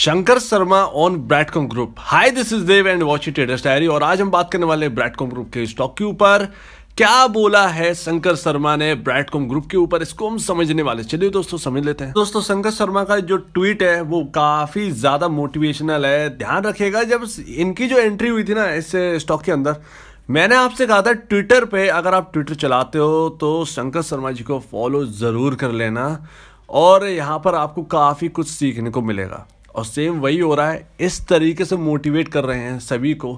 Shankar Sharma on ब्रैटकॉम group hi this is Dev and watch it traders diary और आज हम बात करने वाले हैं ग्रुप के स्टॉक के ऊपर क्या बोला है शंकर शर्मा ने ब्रैटकॉम ग्रुप के ऊपर इसको हम समझने वाले चलिए दोस्तों समझ लेते हैं दोस्तों शंकर शर्मा का जो ट्वीट है वो काफी ज्यादा मोटिवेशनल है ध्यान रखिएगा जब इनकी जो एंट्री हुई थी ना इस स्टॉक के अंदर मैंने आपसे कहा था ट्विटर पे अगर आप ट्विटर चलाते हो तो शंकर शर्मा जी को फॉलो जरूर कर लेना और यहाँ पर आपको काफी कुछ सीखने को मिलेगा और सेम वही हो रहा है इस तरीके से मोटिवेट कर रहे हैं सभी को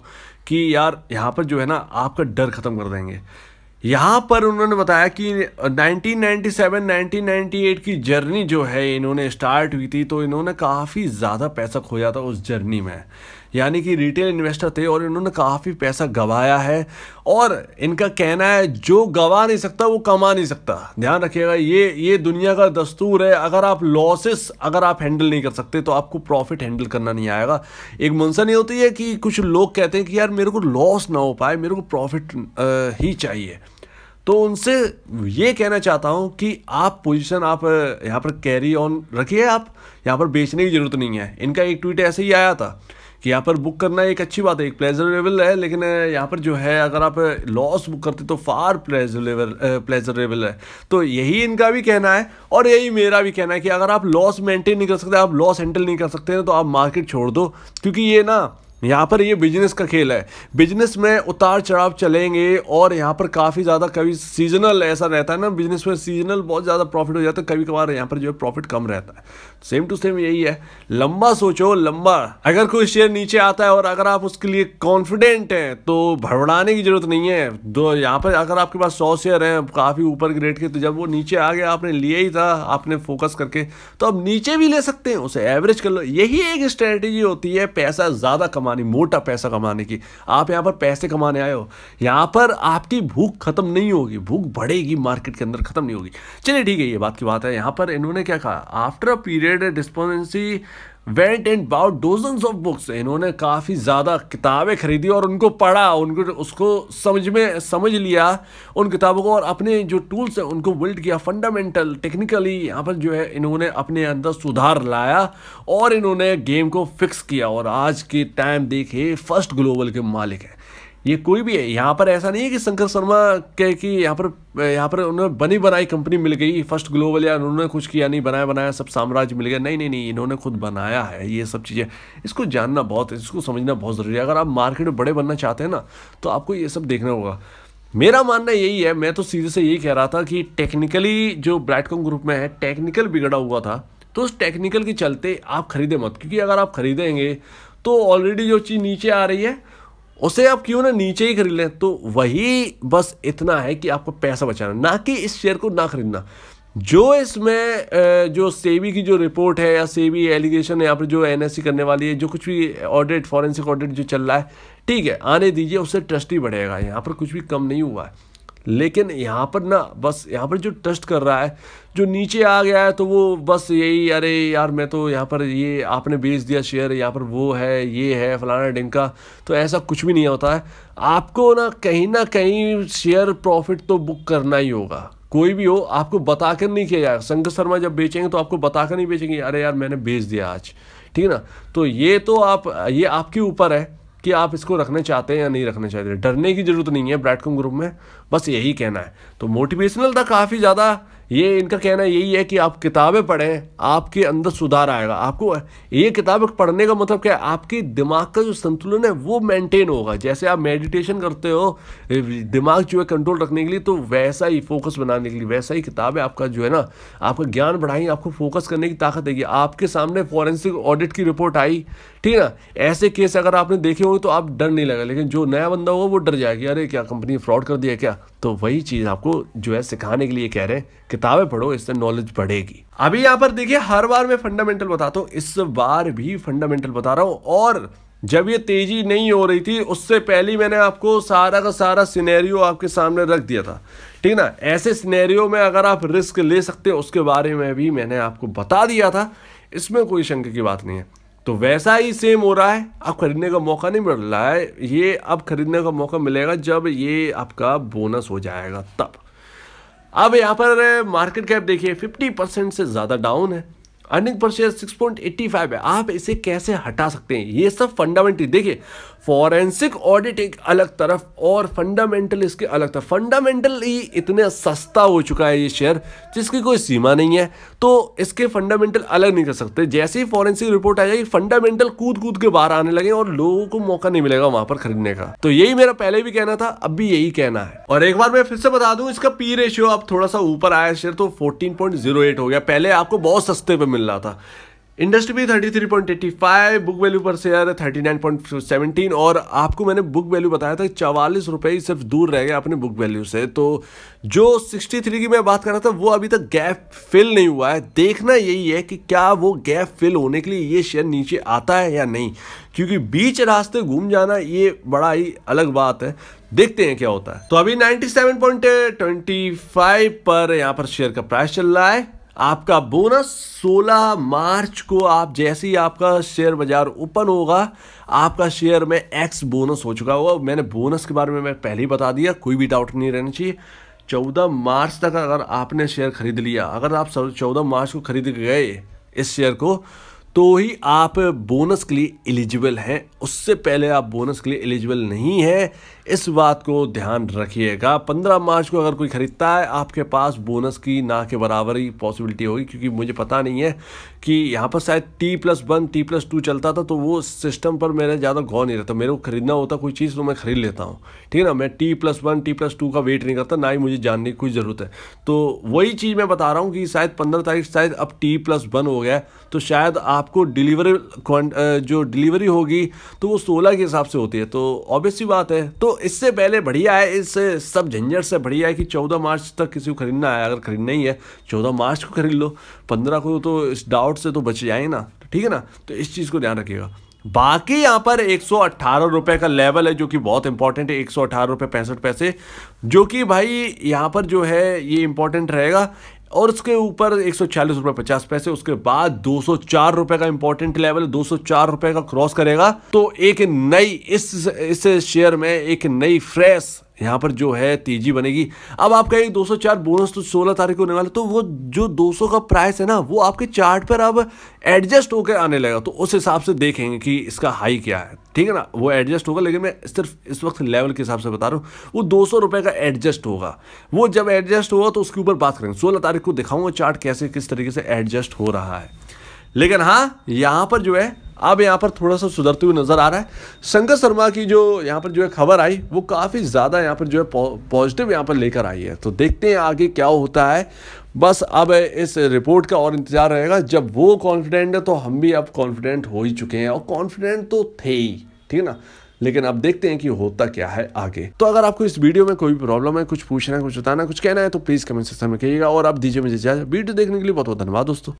कि यार यहाँ पर जो है ना आपका डर ख़त्म कर देंगे यहाँ पर उन्होंने बताया कि 1997 1998 की जर्नी जो है इन्होंने स्टार्ट हुई थी तो इन्होंने काफ़ी ज़्यादा पैसा खोया था उस जर्नी में यानी कि रिटेल इन्वेस्टर थे और इन्होंने काफ़ी पैसा गवाया है और इनका कहना है जो गवा नहीं सकता वो कमा नहीं सकता ध्यान रखिएगा ये ये दुनिया का दस्तूर है अगर आप लॉसेस अगर आप हैंडल नहीं कर सकते तो आपको प्रॉफिट हैंडल करना नहीं आएगा एक मुंसन ये होती है कि कुछ लोग कहते हैं कि यार मेरे को लॉस ना हो पाए मेरे को प्रॉफिट ही चाहिए तो उनसे ये कहना चाहता हूँ कि आप पोजीशन आप यहाँ पर कैरी ऑन रखिए आप यहाँ पर बेचने की ज़रूरत नहीं है इनका एक ट्वीट ऐसे ही आया था कि यहाँ पर बुक करना एक अच्छी बात है एक प्लेजरेबल है लेकिन यहाँ पर जो है अगर आप लॉस बुक करते तो फार प्लेजरेबल प्लेजरेबल है तो यही इनका भी कहना है और यही मेरा भी कहना है कि अगर आप लॉस मेंटेन नहीं कर सकते आप लॉस हैंडल नहीं कर सकते तो आप मार्केट छोड़ दो क्योंकि ये ना यहाँ पर ये बिजनेस का खेल है बिजनेस में उतार चढ़ाव चलेंगे और यहाँ पर काफ़ी ज़्यादा कभी सीजनल ऐसा रहता है ना बिजनेस में सीजनल बहुत ज़्यादा प्रॉफिट हो जाता है कभी कभार यहाँ पर जो है प्रॉफिट कम रहता है सेम टू सेम यही है लंबा सोचो लंबा अगर कोई शेयर नीचे आता है और अगर आप उसके लिए कॉन्फिडेंट हैं तो भड़बड़ाने की जरूरत नहीं है तो यहाँ पर अगर आपके पास सौ शेयर हैं काफ़ी ऊपर के रेट के तो जब वो नीचे आ गया आपने लिया ही था आपने फोकस करके तो आप नीचे भी ले सकते हैं उसे एवरेज कर लो यही एक स्ट्रैटेजी होती है पैसा ज़्यादा कमाने कमानी मोटा पैसा कमाने की आप यहाँ पर पैसे कमाने आए हो यहाँ पर आपकी भूख खत्म नहीं होगी भूख बढ़ेगी मार्केट के अंदर खत्म नहीं होगी चलिए ठीक है ये बात की बात है यहाँ पर इन्होंने क्या कहा after a period despondency went and bought dozen of books इन्होंने काफ़ी ज़्यादा किताबें खरीदी और उनको पढ़ा उनको उसको समझ में समझ लिया उन किताबों को और अपने जो टूल्स हैं उनको बिल्ड किया फंडामेंटल टेक्निकली यहाँ पर जो है इन्होंने अपने अंदर सुधार लाया और इन्होंने गेम को फिक्स किया और आज के टाइम देखिए फर्स्ट ग्लोबल के मालिक हैं ये कोई भी है यहाँ पर ऐसा नहीं है कि शंकर शर्मा कह कि यहाँ पर यहाँ पर उन्हें बनी बनाई कंपनी मिल गई फर्स्ट ग्लोबल या उन्होंने कुछ किया नहीं बनाया बनाया सब साम्राज्य मिल गया नहीं नहीं नहीं इन्होंने खुद बनाया है ये सब चीज़ें इसको जानना बहुत है इसको समझना बहुत ज़रूरी है अगर आप मार्केट में बड़े बनना चाहते हैं ना तो आपको ये सब देखना होगा मेरा मानना यही है मैं तो सीधे से यही कह रहा था कि टेक्निकली जो ब्रैटकॉम ग्रुप में है टेक्निकल बिगड़ा हुआ था तो उस टेक्निकल के चलते आप खरीदे मत क्योंकि अगर आप खरीदेंगे तो ऑलरेडी जो चीज़ नीचे आ रही है उसे आप क्यों ना नीचे ही खरीद लें तो वही बस इतना है कि आपको पैसा बचाना ना कि इस शेयर को ना खरीदना जो इसमें जो सेबी की जो रिपोर्ट है या सेबी एलिगेशन है यहाँ पर जो एनएससी करने वाली है जो कुछ भी ऑडिट फॉरेंसिक ऑडिट जो चल रहा है ठीक है आने दीजिए उससे ट्रस्टी बढ़ेगा यहाँ पर कुछ भी कम नहीं हुआ है लेकिन यहाँ पर ना बस यहाँ पर जो ट्रस्ट कर रहा है जो नीचे आ गया है तो वो बस यही अरे यार मैं तो यहाँ पर ये आपने बेच दिया शेयर यहाँ पर वो है ये है फलाना डिंका तो ऐसा कुछ भी नहीं होता है आपको ना कहीं ना कहीं शेयर प्रॉफिट तो बुक करना ही होगा कोई भी हो आपको बताकर नहीं किया जाएगा संग शर्मा जब बेचेंगे तो आपको बताकर नहीं बेचेंगे अरे यार मैंने बेच दिया आज ठीक है ना तो ये तो आप ये आपके ऊपर है कि आप इसको रखने चाहते हैं या नहीं रखने चाहते डरने की ज़रूरत नहीं है ब्रैडकॉम ग्रुप में बस यही कहना है तो मोटिवेशनल था काफ़ी ज़्यादा ये इनका कहना यही है कि आप किताबें पढ़ें आपके अंदर सुधार आएगा आपको ये किताबें पढ़ने का मतलब क्या है आपके दिमाग का जो संतुलन है वो मेंटेन होगा जैसे आप मेडिटेशन करते हो दिमाग जो है कंट्रोल रखने के लिए तो वैसा ही फोकस बनाने के लिए वैसा ही किताबें आपका जो है ना आपका ज्ञान बढ़ाएंगे आपको फोकस करने की ताकत देगी आपके सामने फॉरेंसिक ऑडिट की रिपोर्ट आई ठीक है ना ऐसे केस अगर आपने देखे होंगे तो आप डर नहीं लगा लेकिन जो नया बंदा होगा वो डर जाएगा अरे क्या कंपनी फ्रॉड कर दिया क्या तो वही चीज़ आपको जो है सिखाने के लिए कह रहे हैं किताबें पढ़ो इससे नॉलेज बढ़ेगी अभी यहाँ पर देखिए हर बार मैं फंडामेंटल बताता हूँ इस बार भी फंडामेंटल बता रहा हूँ और जब ये तेजी नहीं हो रही थी उससे पहले मैंने आपको सारा का सारा सिनेरियो आपके सामने रख दिया था ठीक ना ऐसे सिनेरियो में अगर आप रिस्क ले सकते हो उसके बारे में भी मैंने आपको बता दिया था इसमें कोई शंका की बात नहीं है तो वैसा ही सेम हो रहा है अब खरीदने का मौका नहीं मिल रहा है ये अब खरीदने का मौका मिलेगा जब ये आपका बोनस हो जाएगा तब अब यहाँ पर मार्केट कैप देखिए 50 परसेंट से ज़्यादा डाउन है अर्निंग पर शेयर 6.85 है आप इसे कैसे हटा सकते हैं ये सब फंडामेंटली देखिए फॉरेंसिक ऑडिट एक अलग तरफ और फंडामेंटल इसके अलग तरफ फंडामेंटल ही इतने सस्ता हो चुका है ये शेयर जिसकी कोई सीमा नहीं है तो इसके फंडामेंटल अलग नहीं कर सकते जैसे ही फॉरेंसिक रिपोर्ट आ जाएगी फंडामेंटल कूद कूद के बाहर आने लगे और लोगों को मौका नहीं मिलेगा वहां पर खरीदने का तो यही मेरा पहले भी कहना था अब भी यही कहना है और एक बार मैं फिर से बता दूं इसका पी रेशियो अब थोड़ा सा ऊपर आया शेयर तो फोर्टीन हो गया पहले आपको बहुत सस्ते पर मिल रहा था इंडस्ट्री भी thirty three point five book value per share thirty nine point seventeen और आपको मैंने बुक वैल्यू बताया था चवालीस रुपये ही सिर्फ दूर रह गया अपने बुक वैल्यू से तो जो सिक्सटी थ्री की मैं बात कर रहा था वो अभी तक गैप फिल नहीं हुआ है देखना यही है कि क्या वो गैप फिल होने के लिए ये शेयर नीचे आता है या नहीं क्योंकि बीच रास्ते घूम जाना ये बड़ा ही अलग बात है देखते हैं क्या होता है तो अभी फाइव पर यहाँ पर शेयर का प्राइस चल रहा है आपका बोनस 16 मार्च को आप जैसे ही आपका शेयर बाजार ओपन होगा आपका शेयर में एक्स बोनस हो चुका होगा मैंने बोनस के बारे में मैं पहले ही बता दिया कोई भी डाउट नहीं रहना चाहिए चौदह मार्च तक अगर आपने शेयर खरीद लिया अगर आप चौदह मार्च को खरीद गए इस शेयर को तो ही आप बोनस के लिए एलिजिबल हैं उससे पहले आप बोनस के लिए एलिजिबल नहीं है इस बात को ध्यान रखिएगा 15 मार्च को अगर कोई ख़रीदता है आपके पास बोनस की ना के बराबर ही पॉसिबिलिटी होगी क्योंकि मुझे पता नहीं है कि यहाँ पर शायद T plus one T plus two चलता था तो वो सिस्टम पर मेरे ज़्यादा गौर नहीं रहता मेरे को ख़रीदना होता कोई चीज़ तो मैं ख़रीद लेता हूँ ठीक है ना मैं T plus one T plus two का वेट नहीं करता ना ही मुझे जानने की कोई ज़रूरत है तो वही चीज़ मैं बता रहा हूँ कि शायद पंद्रह तारीख शायद अब टी प्लस वन हो गया तो शायद आपको डिलीवरी जो डिलीवरी होगी तो वो सोलह के हिसाब से होती है तो ऑब्वियसली बात है तो इससे पहले बढ़िया है इस सब झंझट से बढ़िया है कि चौदह मार्च तक किसी को खरीदना है अगर खरीदना ही है चौदह मार्च को खरीद लो पंद्रह को तो इस डाउट से तो बच जाए ना ठीक है ना तो इस चीज़ को ध्यान रखिएगा बाकी यहाँ पर एक रुपए का लेवल है जो कि बहुत इंपॉर्टेंट है एक रुपए पैंसठ पैसे जो कि भाई यहाँ पर जो है ये इंपॉर्टेंट रहेगा और उसके ऊपर एक सौ चालीस रुपए पचास पैसे उसके बाद दो सौ चार रुपए का इंपॉर्टेंट लेवल दो सौ चार रुपए का क्रॉस करेगा तो एक नई इस इस शेयर में एक नई फ्रेश यहाँ पर जो है तेजी बनेगी अब आपका एक 204 बोनस तो 16 तारीख को होने वाला तो वो जो 200 का प्राइस है ना वो आपके चार्ट पर अब एडजस्ट होकर आने लगेगा तो उस हिसाब से देखेंगे कि इसका हाई क्या है ठीक है ना वो एडजस्ट होगा लेकिन मैं सिर्फ इस वक्त लेवल के हिसाब से बता रहा हूँ वो दो सौ का एडजस्ट होगा वो जब एडजस्ट होगा तो उसके ऊपर बात करेंगे सोलह तारीख को दिखाऊंगा चार्ट कैसे किस तरीके से एडजस्ट हो रहा है लेकिन हाँ यहाँ पर जो है अब यहाँ पर थोड़ा सा सुधरते हुए नज़र आ रहा है शंकर शर्मा की जो यहाँ पर जो है खबर आई वो काफ़ी ज़्यादा यहाँ पर जो है पॉजिटिव यहाँ पर लेकर आई है तो देखते हैं आगे क्या होता है बस अब इस रिपोर्ट का और इंतज़ार रहेगा जब वो कॉन्फिडेंट है तो हम भी अब कॉन्फिडेंट हो ही चुके हैं और कॉन्फिडेंट तो थे ही ठीक है ना लेकिन अब देखते हैं कि होता क्या है आगे तो अगर आपको इस वीडियो में कोई प्रॉब्लम है कुछ पूछना है कुछ बताना कुछ कहना है तो प्लीज़ कमेंट सेक्शन में कहिएगा और आप दीजिए मुझे वीडियो देखने के लिए बहुत बहुत धन्यवाद दोस्तों